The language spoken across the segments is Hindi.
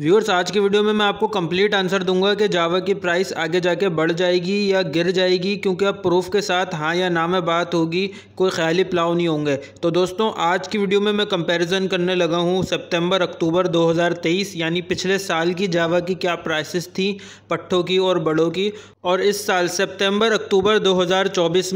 व्यूअर्स आज की वीडियो में मैं आपको कंप्लीट आंसर दूंगा कि जावा की प्राइस आगे जाके बढ़ जाएगी या गिर जाएगी क्योंकि अब प्रूफ के साथ हाँ या ना में बात होगी कोई ख्याली प्लाव नहीं होंगे तो दोस्तों आज की वीडियो में मैं कंपैरिजन करने लगा हूँ सितंबर अक्टूबर 2023 यानी पिछले साल की जावा की क्या प्राइसिस थी पट्ठों की और बड़ों की और इस साल सेप्टेम्बर अक्टूबर दो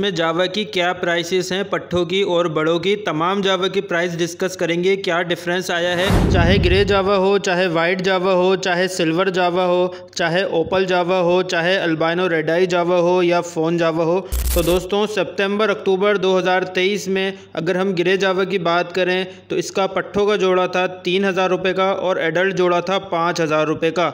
में जावा की क्या प्राइसिस हैं पट्ठों की और बड़ों की तमाम जावा की प्राइस डिस्कस करेंगे क्या डिफरेंस आया है चाहे ग्रे जावा हो चाहे वाइट जावा हो चाहे सिल्वर जावा हो चाहे ओपल जावा हो चाहे अल्बाइनो रेडाई जावा हो या फ़ोन जावा हो तो दोस्तों सितंबर अक्टूबर 2023 में अगर हम गिरे जावा की बात करें तो इसका पट्ठों का जोड़ा था तीन हज़ार रुपये का और एडल्ट जोड़ा था पाँच हज़ार रुपये का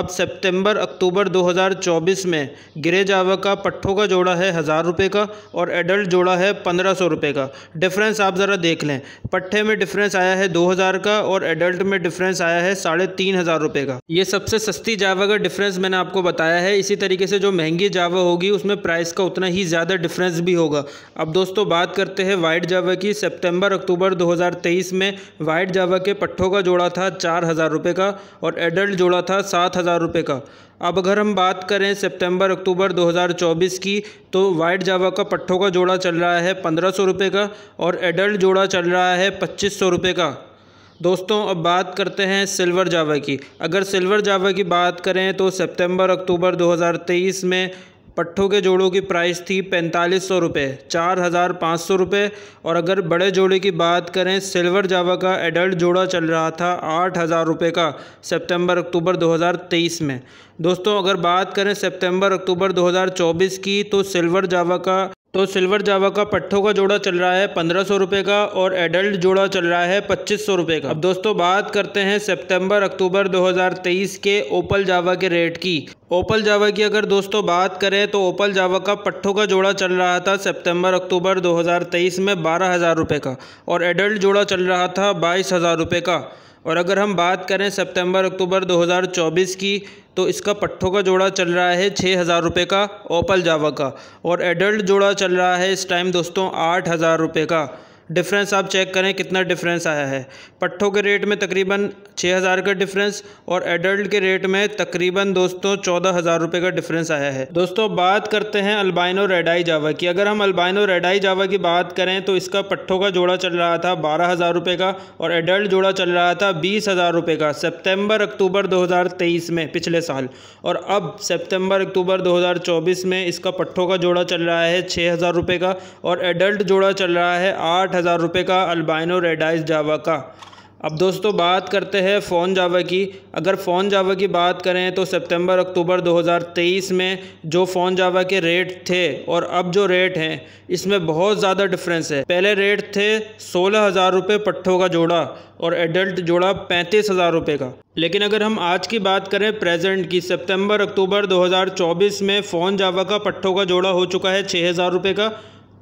अब सितंबर अक्टूबर 2024 में गिरे जावा का पट्ठों का जोड़ा है हज़ार रुपये का और एडल्ट जोड़ा है पंद्रह सौ रुपये का डिफरेंस आप ज़रा देख लें पट्ठे में डिफरेंस आया है दो हज़ार का और एडल्ट में डिफरेंस आया है साढ़े तीन हज़ार रुपये का ये सबसे सस्ती जावा का डिफरेंस मैंने आपको बताया है इसी तरीके से जो महंगी जावा होगी उसमें प्राइस का उतना ही ज़्यादा डिफरेंस भी होगा अब दोस्तों बात करते हैं वाइट जावा की सेप्टेम्बर अक्टूबर दो में वाइट जावा के पट्ठों का जोड़ा था चार हज़ार रुपये का और एडल्ट जोड़ा था सात हज़ार रुपये का अब अगर हम बात करें सितंबर अक्टूबर 2024 की तो वाइट जावा का पट्ठों का जोड़ा चल रहा है पंद्रह सौ रुपये का और एडल्ट जोड़ा चल रहा है पच्चीस सौ रुपये का दोस्तों अब बात करते हैं सिल्वर जावा की अगर सिल्वर जावा की बात करें तो सितंबर अक्टूबर 2023 में पट्ठों के जोड़ों की प्राइस थी पैंतालीस सौ रुपये चार हज़ार पाँच सौ रुपये और अगर बड़े जोड़े की बात करें सिल्वर जावा का एडल्ट जोड़ा चल रहा था आठ हज़ार रुपये का सितंबर अक्टूबर 2023 में दोस्तों अगर बात करें सितंबर अक्टूबर 2024 की तो सिल्वर जावा का तो सिल्वर जावा का पट्ठों का जोड़ा चल रहा है पंद्रह सौ रुपये का और एडल्ट जोड़ा चल रहा है पच्चीस सौ रुपये का अब दोस्तों बात करते हैं सितंबर अक्टूबर 2023 के ओपल जावा के रेट की ओपल जावा की अगर दोस्तों बात करें तो ओपल जावा का पट्ठों का जोड़ा चल रहा था सितंबर अक्टूबर 2023 में बारह हज़ार रुपये का और एडल्ट जोड़ा चल रहा था बाईस हज़ार रुपये का और अगर हम बात करें सितंबर अक्टूबर 2024 की तो इसका पट्ठों का जोड़ा चल रहा है छः हज़ार रुपये का ओपल जावा का और एडल्ट जोड़ा चल रहा है इस टाइम दोस्तों आठ हज़ार रुपये का डिफरेंस आप चेक करें कितना डिफरेंस आया है पट्ठों के रेट में तकरीबन छः हज़ार का डिफरेंस और एडल्ट के रेट में तकरीबन दोस्तों चौदह हज़ार रुपये का डिफरेंस आया है दोस्तों बात करते हैं अल्बाइनो रेडाई जावा की अगर हम अल्बाइनो रेडाई जावा की बात करें तो इसका पट्ठों का जोड़ा चल रहा था बारह हज़ार रुपये का और एडल्ट जोड़ा चल रहा था बीस हज़ार रुपये का सेप्टेम्बर अक्टूबर तेईस में पिछले साल और अब सेप्टेम्बर अक्टूबर चौबीस में इसका पट्ठों का जोड़ा चल रहा है छः हज़ार रुपये का और एडल्ट जोड़ा चल रहा है आठ आठ हज़ार रुपये का अल्बाइनो रेडाइज जावा का अब दोस्तों बात करते हैं फ़ोन जावा की अगर फ़ोन जावा की बात करें तो सितंबर अक्टूबर 2023 में जो फ़ोन जावा के रेट थे और अब जो रेट हैं इसमें बहुत ज़्यादा डिफरेंस है पहले रेट थे सोलह हज़ार रुपये पट्ठों का जोड़ा और एडल्ट जोड़ा पैंतीस हज़ार रुपये का लेकिन अगर हम आज की बात करें प्रेजेंट की सितंबर अक्टूबर 2024 में फ़ोन जावा का पट्ठों का जोड़ा हो चुका है छः हज़ार का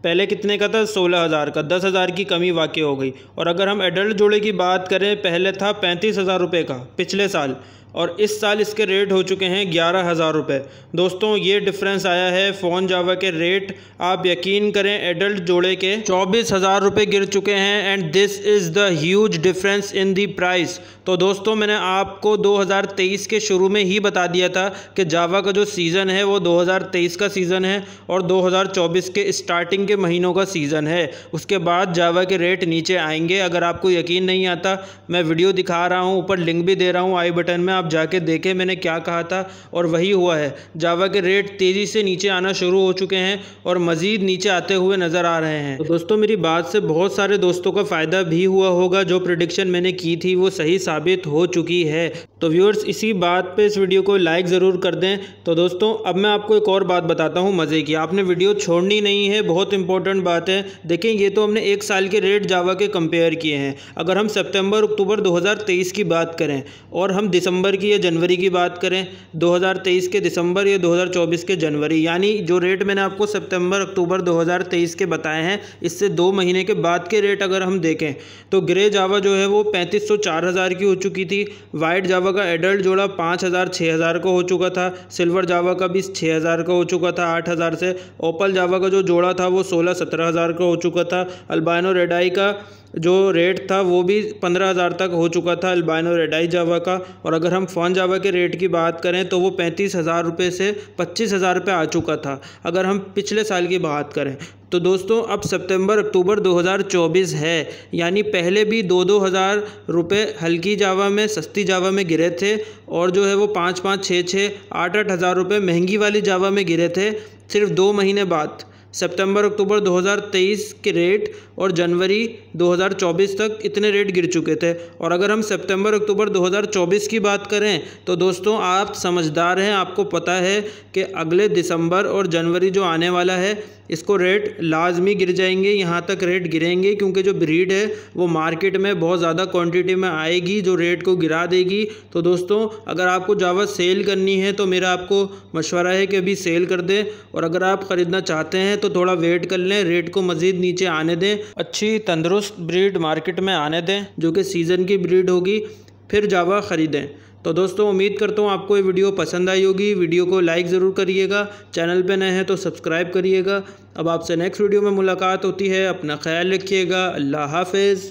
पहले कितने का था सोलह हज़ार का दस हज़ार की कमी वाकई हो गई और अगर हम एडल्ट जोड़े की बात करें पहले था पैंतीस हज़ार रुपये का पिछले साल और इस साल इसके रेट हो चुके हैं ग्यारह हज़ार रुपये दोस्तों ये डिफरेंस आया है फ़ोन जावा के रेट आप यकीन करें एडल्ट जोड़े के चौबीस हज़ार रुपये गिर चुके हैं and this is the huge difference in the price तो दोस्तों मैंने आपको 2023 के शुरू में ही बता दिया था कि जावा का जो सीज़न है वो 2023 का सीज़न है और 2024 के स्टार्टिंग के महीनों का सीज़न है उसके बाद जावा के रेट नीचे आएंगे अगर आपको यकीन नहीं आता मैं वीडियो दिखा रहा हूँ ऊपर लिंक भी दे रहा हूँ आई बटन में आप जाके देखें मैंने क्या कहा था और वही हुआ है जावा के रेट तेज़ी से नीचे आना शुरू हो चुके हैं और मज़ीद नीचे आते हुए नज़र आ रहे हैं तो दोस्तों मेरी बात से बहुत सारे दोस्तों का फ़ायदा भी हुआ होगा जो प्रडिक्शन मैंने की थी वो सही साबित हो चुकी है तो व्यूअर्स इसी बात पर इस वीडियो को लाइक ज़रूर कर दें तो दोस्तों अब मैं आपको एक और बात बताता हूँ मज़े की आपने वीडियो छोड़नी नहीं है बहुत इंपॉर्टेंट बात है देखें ये तो हमने एक साल के रेट जावा के कंपेयर किए हैं अगर हम सितंबर अक्टूबर 2023 की बात करें और हम दिसंबर दिसंबर की या जनवरी की बात करें 2023 के दिसंबर या 2024 के जनवरी यानी जो रेट मैंने आपको सितंबर अक्टूबर 2023 के बताए हैं इससे दो महीने के बाद के रेट अगर हम देखें तो ग्रे जावा जो है वो पैंतीस सौ चार हज़ार की हो चुकी थी वाइट जावा का एडल्ट जोड़ा पाँच हज़ार छः हज़ार का हो चुका था सिल्वर जावा का भी छः हज़ार का हो चुका था आठ हज़ार से ओपल जावा का जो जोड़ा था वो सोलह सत्रह हज़ार का हो चुका था अल्बाइनो रेडाई का जो रेट था वो भी पंद्रह हज़ार तक हो चुका था अल्बाइनो रेडाई जावा का और अगर हम फोन जावा के रेट की बात करें तो वो पैंतीस हज़ार रुपये से पच्चीस हज़ार रुपये आ चुका था अगर हम पिछले साल की बात करें तो दोस्तों अब सितंबर अक्टूबर 2024 है यानी पहले भी दो दो हज़ार रुपये हल्की जावा में सस्ती जावा में गिरे थे और जो है वो पाँच पाँच छः छः आठ आठ हज़ार रुपये महंगी वाली जावा में गिरे थे सिर्फ दो महीने बाद सितंबर अक्टूबर 2023 के रेट और जनवरी 2024 तक इतने रेट गिर चुके थे और अगर हम सितंबर अक्टूबर 2024 की बात करें तो दोस्तों आप समझदार हैं आपको पता है कि अगले दिसंबर और जनवरी जो आने वाला है इसको रेट लाजमी गिर जाएंगे यहाँ तक रेट गिरेंगे क्योंकि जो ब्रीड है वो मार्केट में बहुत ज़्यादा क्वान्टिटी में आएगी जो रेट को गिरा देगी तो दोस्तों अगर आपको जावा सेल करनी है तो मेरा आपको मशवरा है कि अभी सेल कर दें और अगर आप ख़रीदना चाहते हैं तो थोड़ा वेट कर लें रेट को मजीद नीचे आने दें अच्छी तंदरुस्त ब्रीड मार्केट में आने दें जो कि सीज़न की ब्रीड होगी फिर जावा ख़रीदें तो दोस्तों उम्मीद करता हूँ आपको ये वीडियो पसंद आई होगी वीडियो को लाइक ज़रूर करिएगा चैनल पर नए हैं तो सब्सक्राइब करिएगा अब आपसे नेक्स्ट वीडियो में मुलाकात होती है अपना ख्याल रखिएगा अल्लाह हाफिज़